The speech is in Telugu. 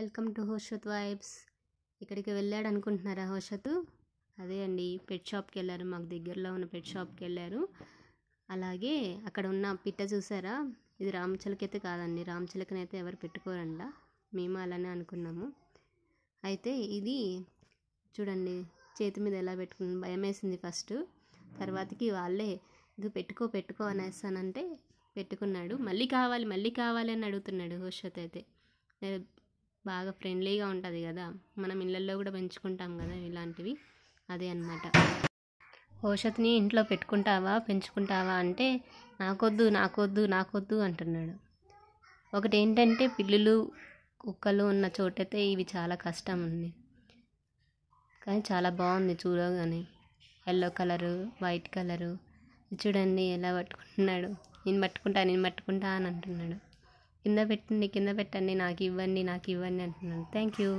వెల్కమ్ టు హోషత్ వైబ్స్ ఇక్కడికి వెళ్ళాడు అనుకుంటున్నారా హోషత్ అదే అండి పెట్ షాప్కి వెళ్ళారు మాకు దగ్గరలో ఉన్న పెట్ షాప్కి వెళ్ళారు అలాగే అక్కడ ఉన్న పిట్ట చూసారా ఇది రామచిలకైతే కాదండి చిలకనైతే ఎవరు పెట్టుకోరండ మేము అలానే అనుకున్నాము అయితే ఇది చూడండి చేతి మీద ఎలా పెట్టుకుని భయం వేసింది ఫస్ట్ తర్వాతకి వాళ్ళే ఇది పెట్టుకో పెట్టుకో అనేస్తానంటే పెట్టుకున్నాడు మళ్ళీ కావాలి మళ్ళీ కావాలి అని అడుగుతున్నాడు హోషత్ అయితే బాగా ఫ్రెండ్లీగా ఉంటుంది కదా మనం ఇళ్ళల్లో కూడా పెంచుకుంటాం కదా ఇలాంటివి అదే అనమాట ఔషధిని ఇంట్లో పెట్టుకుంటావా పెంచుకుంటావా అంటే నాకొద్దు నాకొద్దు నాకొద్దు అంటున్నాడు ఒకటి ఏంటంటే పిల్లులు కుక్కలు ఉన్న చోటైతే ఇవి చాలా కష్టం ఉంది కానీ చాలా బాగుంది చూడగానే ఎల్లో కలరు వైట్ కలరు చూడండి ఎలా పట్టుకుంటున్నాడు నేను పట్టుకుంటా నేను పట్టుకుంటా అని అంటున్నాడు కింద పెట్టండి కింద పెట్టండి నాకు ఇవ్వండి నాకు ఇవ్వండి అంటున్నాను థ్యాంక్ యూ